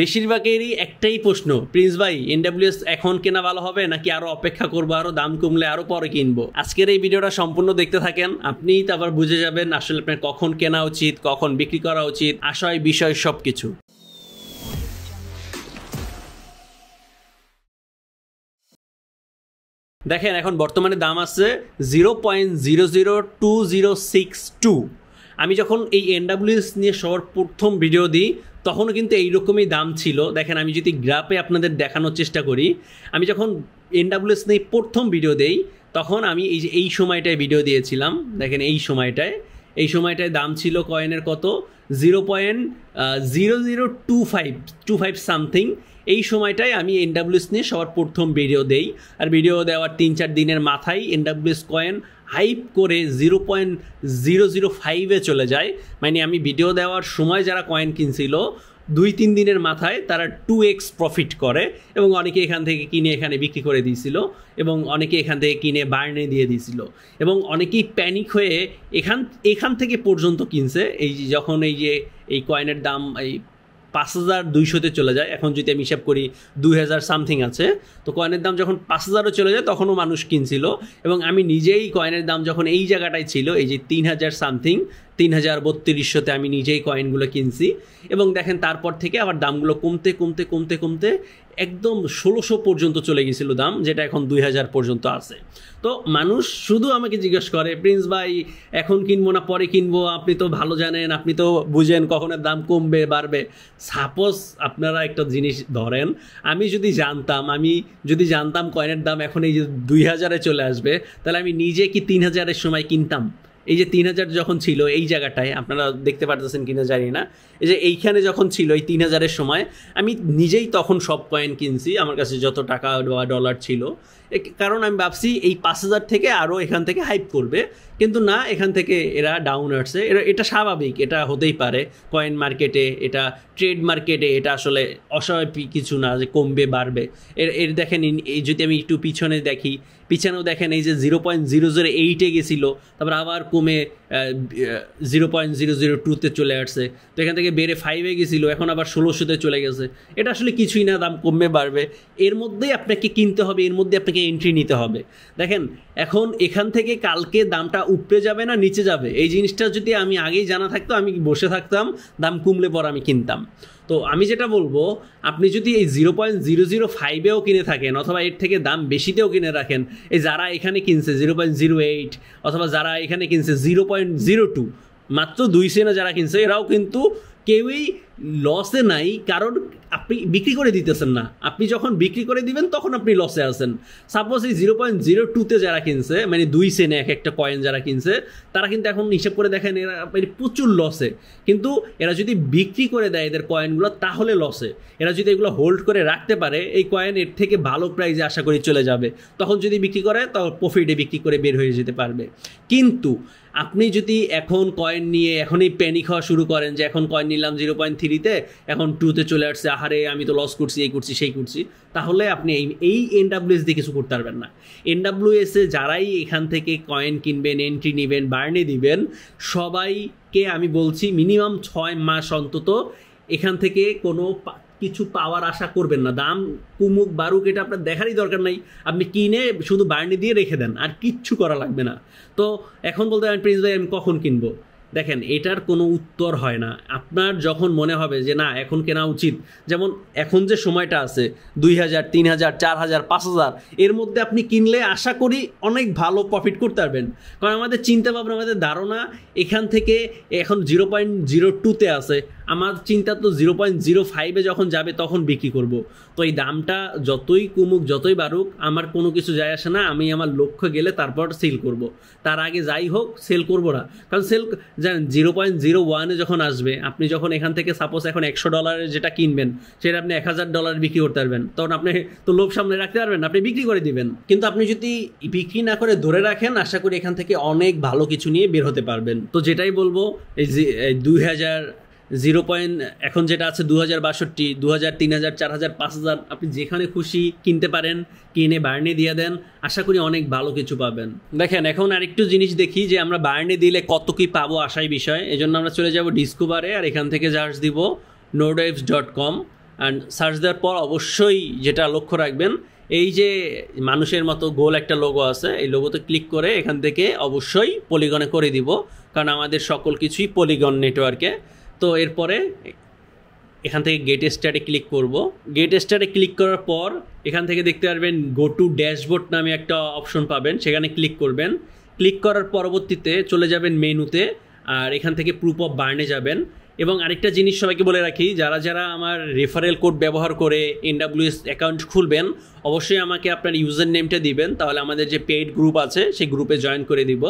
বেশিরভাগেরই একটাই প্রশ্ন প্রিন্স ভাই এনডাব্লিউএস এখন কেনা ভালো হবে নাকি আরো অপেক্ষা করবো আরো দাম কমলে আরো পরে কিনবো আজকের এই ভিডিওটা সম্পূর্ণ দেখতে থাকেন আপনি তারপর বুঝে যাবেন আসলে আপনার কখন কেনা উচিত কখন বিক্রি করা উচিত আশয় বিষয় সবকিছু দেখেন এখন বর্তমানে দাম আছে zero point zero zero two zero six two আমি যখন এই এনডাব্লিউএস নিয়ে সবার প্রথম ভিডিও দিই তখনও কিন্তু এইরকমই দাম ছিল দেখেন আমি যদি গ্রাফে আপনাদের দেখানোর চেষ্টা করি আমি যখন এনডাব্লিউএস নেই প্রথম ভিডিও দেই তখন আমি এই যে এই সময়টায় ভিডিও দিয়েছিলাম দেখেন এই সময়টায় এই সময়টায় দাম ছিল কয়েনের কত zero point zero zero two five two five something এই সময়টায় আমি এনডাব্লিউএস নিয়ে সবার প্রথম ভিডিও দেই আর ভিডিও দেওয়ার তিন চার দিনের মাথায় এনডাব্লিউএস কয়েন হাইপ করে জিরো পয়েন্ট জিরো জিরো ফাইভে চলে যায় মানে আমি ভিডিও দেওয়ার সময় যারা কয়েন কিনছিল দুই তিন দিনের মাথায় তারা টু এক্স প্রফিট করে এবং অনেকে এখান থেকে কিনে এখানে বিক্রি করে দিয়েছিল এবং অনেকে এখান থেকে কিনে বার্নে দিয়ে দিয়েছিল এবং অনেকেই প্যানিক হয়ে এখান এখান থেকে পর্যন্ত কিনছে এই যে যখন এই যে এই কয়েনের দাম এই পাঁচ হাজার দুইশোতে চলে যায় এখন যদি আমি হিসাব করি দুই হাজার সামথিং আছে তো কয়েনের দাম যখন পাঁচ হাজারও চলে যায় তখনও মানুষ কিনছিল এবং আমি নিজেই কয়েনের দাম যখন এই জায়গাটায় ছিল এই যে তিন হাজার সামথিং তিন হাজার বত্রিশশোতে আমি নিজেই কয়েনগুলো কিনছি এবং দেখেন তারপর থেকে আবার দামগুলো কমতে কমতে কমতে কমতে একদম ষোলোশো পর্যন্ত চলে গেছিল দাম যেটা এখন দুই হাজার পর্যন্ত আছে তো মানুষ শুধু আমাকে জিজ্ঞেস করে প্রিন্স ভাই এখন কিনবো না পরে কিনবো আপনি তো ভালো জানেন আপনি তো বুঝেন কখনের দাম কমবে বাড়বে সাপোজ আপনারা একটা জিনিস ধরেন আমি যদি জানতাম আমি যদি জানতাম কয়েনের দাম এখন এই যে দুই হাজারে চলে আসবে তাহলে আমি নিজে কি তিন হাজারের সময় কিনতাম এই যে তিন হাজার যখন ছিল এই জায়গাটায় আপনারা দেখতে পারতেছেন কিনা জানি না এই যে এইখানে যখন ছিল এই তিন হাজারের সময় আমি নিজেই তখন সব কয়েন কিনছি আমার কাছে যত টাকা বা ডলার ছিল কারণ আমি ভাবছি এই পাঁচ হাজার থেকে আরও এখান থেকে হাইপ করবে কিন্তু না এখান থেকে এরা ডাউন আসছে এরা এটা স্বাভাবিক এটা হতেই পারে কয়েন মার্কেটে এটা ট্রেড মার্কেটে এটা আসলে অস্বাভাবিক কিছু না যে কমবে বাড়বে এর এর দেখেন এই যদি আমি একটু পিছনে দেখি পিছনেও দেখেন এই যে জিরো পয়েন্ট জিরো জিরো এইটে গেছিলো তারপর আবার কমে জিরো পয়েন্ট জিরো জিরো টুতে চলে আসছে তো এখান থেকে বেড়ে ফাইভে গেছিলো এখন আবার ষোলোশোতে চলে গেছে এটা আসলে কিছুই না দাম কমবে বাড়বে এর মধ্যেই আপনাকে কিনতে হবে এর মধ্যে আপনাকে এন্ট্রি নিতে হবে দেখেন এখন এখান থেকে কালকে দামটা উপরে যাবে না নিচে যাবে এই জিনিসটা যদি আমি আগেই জানা থাকতো আমি বসে থাকতাম দাম কমলে পর আমি কিনতাম তো আমি যেটা বলবো আপনি যদি এই জিরো পয়েন্ট জিরো জিরো ফাইভেও কিনে থাকেন অথবা এর থেকে দাম বেশিতেও কিনে রাখেন এই যারা এখানে কিনছে জিরো পয়েন্ট জিরো এইট অথবা যারা এখানে কিনছে জিরো পয়েন্ট জিরো টু মাত্র দুই সেনা যারা কিনছে এরাও কিন্তু কেউই লসে নাই কারণ আপনি বিক্রি করে দিতেছেন না আপনি যখন বিক্রি করে দিবেন তখন আপনি লসে আছেন সাপোজ এই জিরো পয়েন্ট জিরো টুতে যারা কিনছে মানে দুই সেনে এক একটা কয়েন যারা কিনছে তারা কিন্তু এখন হিসেব করে দেখেন এরা মানে প্রচুর লসে কিন্তু এরা যদি বিক্রি করে দেয় এদের কয়েনগুলো তাহলে লসে এরা যদি এগুলো হোল্ড করে রাখতে পারে এই কয়েন এর থেকে ভালো প্রাইজে আশা করি চলে যাবে তখন যদি বিক্রি করে তখন প্রফিটে বিক্রি করে বের হয়ে যেতে পারবে কিন্তু আপনি যদি এখন কয়েন নিয়ে এখনই প্যানিক হওয়া শুরু করেন যে এখন কয়েন নিলাম জিরো পয়েন্ট থ্রিতে এখন টুতে চলে আসছে আহারে আমি তো লস করছি এই করছি সেই করছি তাহলে আপনি এই এই এনডাব্লিউএস দিয়ে কিছু করতে পারবেন না এনডাব্লিউএসে যারাই এখান থেকে কয়েন কিনবেন এন্ট্রি নেবেন বার্নে দিবেন সবাইকে আমি বলছি মিনিমাম ছয় মাস অন্তত এখান থেকে কোনো কিছু পাওয়ার আশা করবেন না দাম কুমুক বারুক এটা আপনার দেখারই দরকার নাই আপনি কিনে শুধু বার্নি দিয়ে রেখে দেন আর কিচ্ছু করা লাগবে না তো এখন বলতে পারেন প্রিন্স ভাই আমি কখন কিনবো দেখেন এটার কোনো উত্তর হয় না আপনার যখন মনে হবে যে না এখন কেনা উচিত যেমন এখন যে সময়টা আছে দুই হাজার তিন হাজার চার হাজার পাঁচ হাজার এর মধ্যে আপনি কিনলে আশা করি অনেক ভালো প্রফিট করতে পারবেন কারণ আমাদের চিন্তা ভাবনা আমাদের ধারণা এখান থেকে এখন জিরো পয়েন্ট জিরো টুতে আছে আমার চিন্তা তো জিরো পয়েন্ট জিরো ফাইভে যখন যাবে তখন বিক্রি করব তো এই দামটা যতই কমুক যতই বাড়ুক আমার কোনো কিছু যায় আসে না আমি আমার লক্ষ্য গেলে তারপর সেল করব তার আগে যাই হোক সেল করবো না কারণ সেল জানেন জিরো পয়েন্ট জিরো ওয়ানে যখন আসবে আপনি যখন এখান থেকে সাপোজ এখন একশো ডলারের যেটা কিনবেন সেটা আপনি এক হাজার ডলার বিক্রি করতে পারবেন তখন আপনি তো লোভ সামনে রাখতে পারবেন আপনি বিক্রি করে দিবেন কিন্তু আপনি যদি বিক্রি না করে ধরে রাখেন আশা করি এখান থেকে অনেক ভালো কিছু নিয়ে বের হতে পারবেন তো যেটাই বলবো এই যে দুই হাজার জিরো পয়েন্ট এখন যেটা আছে দু হাজার বাষট্টি দু হাজার তিন হাজার চার হাজার পাঁচ হাজার আপনি যেখানে খুশি কিনতে পারেন কিনে বার্নে দিয়ে দেন আশা করি অনেক ভালো কিছু পাবেন দেখেন এখন আরেকটু জিনিস দেখি যে আমরা বার্নে দিলে কত কি পাবো আশাই বিষয় এই জন্য আমরা চলে যাব ডিসকোভারে আর এখান থেকে সার্চ দিব nodevs dot com and search দেওয়ার পর অবশ্যই যেটা লক্ষ্য রাখবেন এই যে মানুষের মতো গোল একটা লোগো আছে এই লোগোতে ক্লিক করে এখান থেকে অবশ্যই পলিগনে করে দিব কারণ আমাদের সকল কিছুই পলিগন নেটওয়ার্কে তো এরপরে এখান থেকে গেট স্টারে ক্লিক করব গেট স্টারে ক্লিক করার পর এখান থেকে দেখতে পারবেন গো টু ড্যাশবোর্ড নামে একটা অপশন পাবেন সেখানে ক্লিক করবেন ক্লিক করার পরবর্তীতে চলে যাবেন মেনুতে আর এখান থেকে প্রুফ অফ বার্নে যাবেন এবং আরেকটা জিনিস সবাইকে বলে রাখি যারা যারা আমার রেফারেল কোড ব্যবহার করে এনডাব্লিউএস অ্যাকাউন্ট খুলবেন অবশ্যই আমাকে আপনার ইউজার নেমটা দিবেন তাহলে আমাদের যে পেইড গ্রুপ আছে সেই গ্রুপে জয়েন করে দিব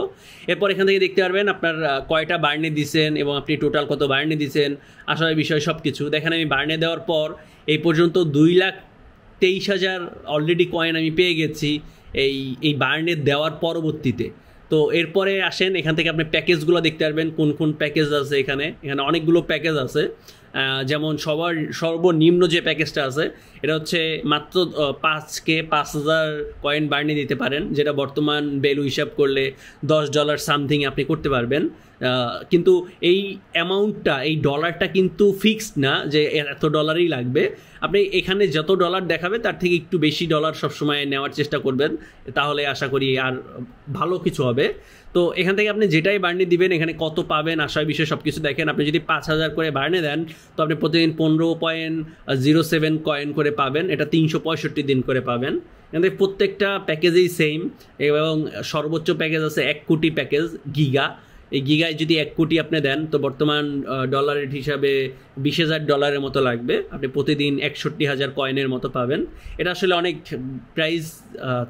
এরপর এখান থেকে দেখতে পারবেন আপনার কয়টা বার্নে দিছেন এবং আপনি টোটাল কত বার্নে দিছেন আসলে বিষয় সব কিছু দেখেন আমি বার্নে দেওয়ার পর এই পর্যন্ত দুই লাখ তেইশ হাজার অলরেডি কয়েন আমি পেয়ে গেছি এই এই বার্নে দেওয়ার পরবর্তীতে তো এরপরে আসেন এখান থেকে আপনি প্যাকেজগুলো দেখতে পারবেন কোন কোন প্যাকেজ আছে এখানে এখানে অনেকগুলো প্যাকেজ আছে যেমন সবার সর্বনিম্ন যে প্যাকেজটা আছে এটা হচ্ছে মাত্র পাঁচকে পাঁচ হাজার কয়েন বার্নিয়ে দিতে পারেন যেটা বর্তমান ভ্যালু হিসাব করলে দশ ডলার সামথিং আপনি করতে পারবেন কিন্তু এই অ্যামাউন্টটা এই ডলারটা কিন্তু ফিক্সড না যে এত ডলারই লাগবে আপনি এখানে যত ডলার দেখাবে তার থেকে একটু বেশি ডলার সবসময় নেওয়ার চেষ্টা করবেন তাহলে আশা করি আর ভালো কিছু হবে তো এখান থেকে আপনি যেটাই বার্নি দিবেন এখানে কত পাবেন আশায় বিষয়ে সব কিছু দেখেন আপনি যদি পাঁচ হাজার করে বার্নে দেন তো আপনি প্রতিদিন পনেরো পয়েন্ট জিরো সেভেন কয়েন করে পাবেন এটা তিনশো পঁয়ষট্টি দিন করে পাবেন এখান থেকে প্রত্যেকটা প্যাকেজেই সেম এবং সর্বোচ্চ প্যাকেজ আছে এক কোটি প্যাকেজ গিগা এই গিগায় যদি এক কোটি আপনি দেন তো বর্তমান ডলারের হিসাবে বিশ হাজার ডলারের মতো লাগবে আপনি প্রতিদিন একষট্টি হাজার কয়েনের মতো পাবেন এটা আসলে অনেক প্রাইস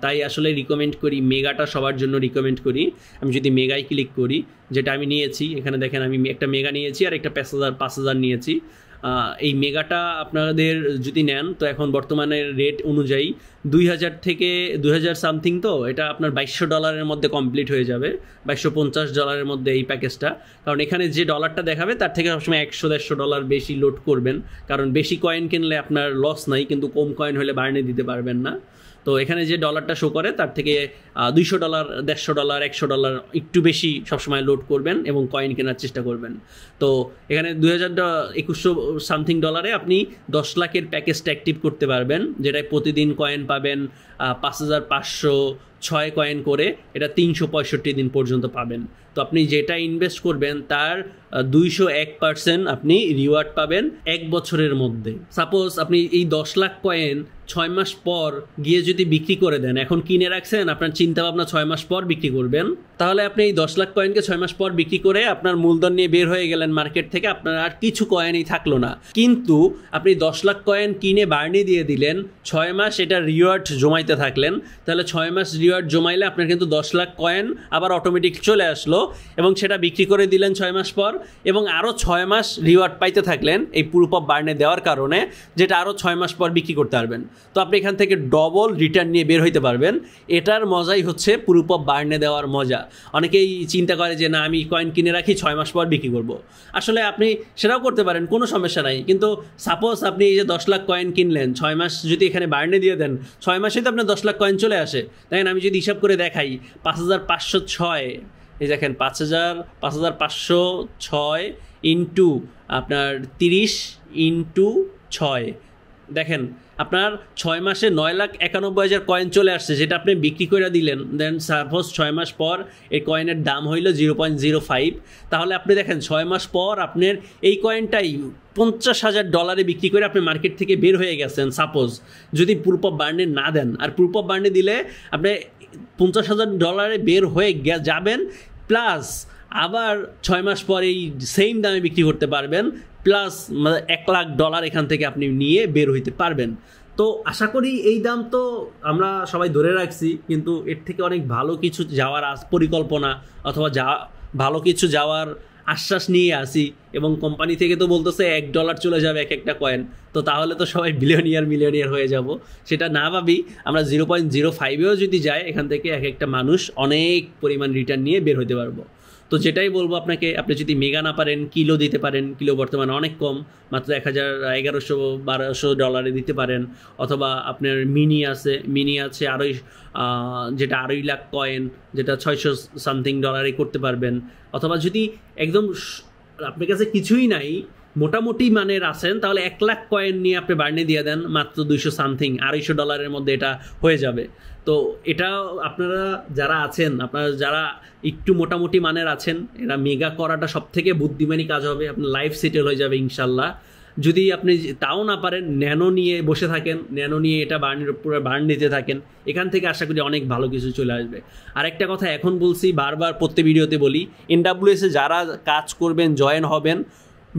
তাই আসলে রিকমেন্ড করি মেগাটা সবার জন্য রিকমেন্ড করি আমি যদি মেগায় ক্লিক করি যেটা আমি নিয়েছি এখানে দেখেন আমি একটা মেগা নিয়েছি আর একটা পাঁচ হাজার পাঁচ হাজার নিয়েছি এই মেগাটা আপনাদের যদি নেন তো এখন বর্তমানে রেট অনুযায়ী দুই হাজার থেকে দুই হাজার সামথিং তো এটা আপনার বাইশশো ডলারের মধ্যে কমপ্লিট হয়ে যাবে বাইশশো পঞ্চাশ ডলারের মধ্যে এই প্যাকেজটা কারণ এখানে যে ডলারটা দেখাবে তার থেকে সবসময় একশো দেড়শো ডলার বেশি লোড করবেন কারণ বেশি কয়েন কিনলে আপনার লস নাই কিন্তু কম কয়েন হলে বার্নে দিতে পারবেন না তো এখানে যে ডলারটা শো করে তার থেকে দুইশো ডলার দেড়শো ডলার একশো ডলার একটু বেশি সবসময় লোড করবেন এবং কয়েন কেনার চেষ্টা করবেন তো এখানে দুই হাজার একুশশো সামথিং ডলারে আপনি দশ লাখের প্যাকেজটা অ্যাক্টিভ করতে পারবেন যেটায় প্রতিদিন কয়েন পাবেন পাঁচ হাজার পাঁচশো ছয় কয়েন করে এটা তিনশো পঁয়ষট্টি দিন পর্যন্ত পাবেন তো আপনি যেটা ইনভেস্ট করবেন তার দুইশো এক পার্সেন্ট আপনি রিওয়ার্ড পাবেন এক বছরের মধ্যে সাপোজ আপনি এই দশ লাখ কয়েন ছয় মাস পর গিয়ে যদি বিক্রি করে দেন এখন কিনে রাখছেন আপনার চিন্তা ভাবনা ছয় মাস পর বিক্রি করবেন তাহলে আপনি এই দশ লাখ কয়েনকে ছয় মাস পর বিক্রি করে আপনার মূলধন নিয়ে বের হয়ে গেলেন মার্কেট থেকে আপনার আর কিছু কয়েনই থাকলো না কিন্তু আপনি দশ লাখ কয়েন কিনে বার্নি দিয়ে দিলেন ছয় মাস এটা রিওয়ার্ড জমাইতে থাকলেন তাহলে ছয় মাস রিওয়ার্ড জমাইলে আপনার কিন্তু দশ লাখ কয়েন আবার অটোমেটিক চলে আসলো এবং সেটা বিক্রি করে দিলেন ছয় মাস পর এবং আরও ছয় মাস রিওয়ার্ড পাইতে থাকলেন এই প্রুফ বার্নে দেওয়ার কারণে যেটা আরও ছয় মাস পর বিক্রি করতে পারবেন তো আপনি এখান থেকে ডবল রিটার্ন নিয়ে বের হইতে পারবেন এটার মজাই হচ্ছে পুরো পপ বার্নে দেওয়ার মজা অনেকেই চিন্তা করে যে না আমি কয়েন কিনে রাখি ছয় মাস পর বিক্রি করব আসলে আপনি সেটাও করতে পারেন কোনো সমস্যা নাই কিন্তু সাপোজ আপনি এই যে দশ লাখ কয়েন কিনলেন ছয় মাস যদি এখানে বার্নে দিয়ে দেন ছয় মাসেই তো আপনার দশ লাখ কয়েন চলে আসে তাই না আমি যদি হিসাব করে দেখাই পাঁচ হাজার পাঁচশো ছয় এই দেখেন পাঁচ হাজার পাঁচ হাজার পাঁচশো ছয় ইন্টু আপনার তিরিশ ইন্টু ছয় দেখেন আপনার ছয় মাসে নয় লাখ একানব্বই হাজার কয়েন চলে আসছে যেটা আপনি বিক্রি করে দিলেন দেন সাপোজ ছয় মাস পর এই কয়েনের দাম হইল জিরো পয়েন্ট জিরো ফাইভ তাহলে আপনি দেখেন ছয় মাস পর আপনার এই কয়েনটাই পঞ্চাশ হাজার ডলারে বিক্রি করে আপনি মার্কেট থেকে বের হয়ে গেছেন সাপোজ যদি প্রুফ অফ বার্নে না দেন আর প্রুফ অফ বার্নে দিলে আপনি পঞ্চাশ হাজার ডলারে বের হয়ে যাবেন প্লাস আবার ছয় মাস পর এই সেম দামে বিক্রি করতে পারবেন প্লাস মানে এক লাখ ডলার এখান থেকে আপনি নিয়ে বের হইতে পারবেন তো আশা করি এই দাম তো আমরা সবাই ধরে রাখছি কিন্তু এর থেকে অনেক ভালো কিছু যাওয়ার পরিকল্পনা অথবা যা ভালো কিছু যাওয়ার আশ্বাস নিয়ে আসি এবং কোম্পানি থেকে তো বলতেছে এক ডলার চলে যাবে এক একটা কয়েন তো তাহলে তো সবাই বিলিয়নিয়ার মিলিয়নিয়ার হয়ে যাব সেটা না ভাবি আমরা জিরো পয়েন্ট জিরো ফাইভেও যদি যাই এখান থেকে এক একটা মানুষ অনেক পরিমাণ রিটার্ন নিয়ে বের হতে পারবো তো যেটাই বলবো আপনাকে আপনি যদি মেগা না পারেন কিলো দিতে পারেন কিলো বর্তমানে অনেক কম মাত্র এক হাজার এগারোশো বারোশো ডলারে দিতে পারেন অথবা আপনার মিনি আছে মিনি আছে আড়াই যেটা আড়াই লাখ কয়েন যেটা ছয়শো সামথিং ডলারে করতে পারবেন অথবা যদি একদম আপনার কাছে কিছুই নাই মোটামুটি মানের আছেন তাহলে এক লাখ কয়েন নিয়ে আপনি বার্নে দিয়ে দেন মাত্র দুইশো সামথিং আড়াইশো ডলারের মধ্যে এটা হয়ে যাবে তো এটা আপনারা যারা আছেন আপনারা যারা একটু মোটামুটি মানের আছেন এরা মেগা করাটা সব থেকে বুদ্ধিমানী কাজ হবে আপনার লাইফ সেটেল হয়ে যাবে ইনশাল্লাহ যদি আপনি তাও না পারেন ন্যানো নিয়ে বসে থাকেন ন্যানো নিয়ে এটা বার্নের উপরে বার্ন নিতে থাকেন এখান থেকে আশা করি অনেক ভালো কিছু চলে আসবে আর একটা কথা এখন বলছি বারবার প্রত্যেক ভিডিওতে বলি এনডাব্লিউএসে যারা কাজ করবেন জয়েন হবেন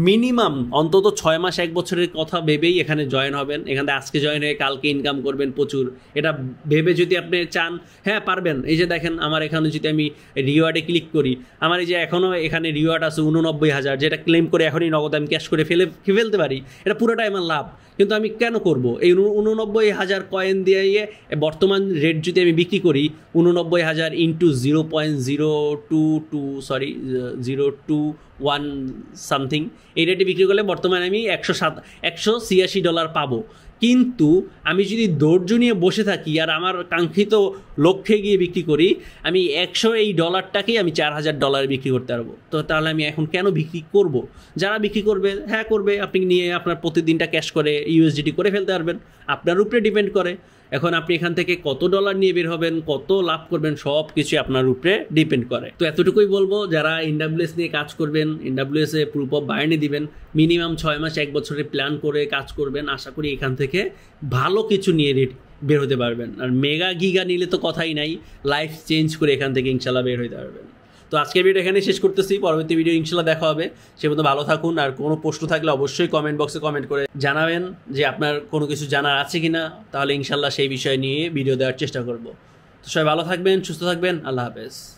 মিনিমাম অন্তত ছয় মাস এক বছরের কথা ভেবেই এখানে জয়েন হবেন এখানে আজকে জয়েন হয়ে কালকে ইনকাম করবেন প্রচুর এটা ভেবে যদি আপনি চান হ্যাঁ পারবেন এই যে দেখেন আমার এখানে যদি আমি রিওয়ার্ডে ক্লিক করি আমার এই যে এখনও এখানে রিওয়ার্ড আছে উননব্বই হাজার যেটা ক্লেম করে এখনই নগদ আমি ক্যাশ করে ফেলে ফেলতে পারি এটা পুরোটাই আমার লাভ কিন্তু আমি কেন করব এই উননব্বই হাজার কয়েন দিয়ে বর্তমান রেট যদি আমি বিক্রি করি উননব্বই হাজার into zero point zero two two sorry zero two one something এই রেটে বিক্রি করলে বর্তমানে আমি একশো সাত একশো ছিয়াশি ডলার পাবো কিন্তু আমি যদি ধৈর্য নিয়ে বসে থাকি আর আমার কাঙ্ক্ষিত লক্ষ্যে গিয়ে বিক্রি করি আমি একশো এই ডলারটাকেই আমি চার হাজার ডলারে বিক্রি করতে পারবো তো তাহলে আমি এখন কেন বিক্রি করব। যারা বিক্রি করবে হ্যাঁ করবে আপনি নিয়ে আপনার প্রতিদিনটা ক্যাশ করে ইউএসডিটি করে ফেলতে পারবেন আপনার উপরে ডিপেন্ড করে এখন আপনি এখান থেকে কত ডলার নিয়ে বের হবেন কত লাভ করবেন সব কিছু আপনার উপরে ডিপেন্ড করে তো এতটুকুই বলবো যারা ইনডাব্লিউএস নিয়ে কাজ করবেন ইনডাব্লিউএস এ প্রুফ অফ বার্নি দিবেন মিনিমাম ছয় মাস এক বছরের প্ল্যান করে কাজ করবেন আশা করি এখান থেকে ভালো কিছু নিয়ে বের হতে পারবেন আর মেগা গিগা নিলে তো কথাই নাই লাইফ চেঞ্জ করে এখান থেকে ইনশাল্লাহ বের হতে পারবেন তো আজকের ভিডিও এখানে শেষ করতেছি পরবর্তী ভিডিও ইনশাল্লাহ দেখা হবে সে মতো ভালো থাকুন আর কোনো প্রশ্ন থাকলে অবশ্যই কমেন্ট বক্সে কমেন্ট করে জানাবেন যে আপনার কোনো কিছু জানার আছে কি না তাহলে ইনশাল্লাহ সেই বিষয় নিয়ে ভিডিও দেওয়ার চেষ্টা করব তো সবাই ভালো থাকবেন সুস্থ থাকবেন আল্লাহ হাফেজ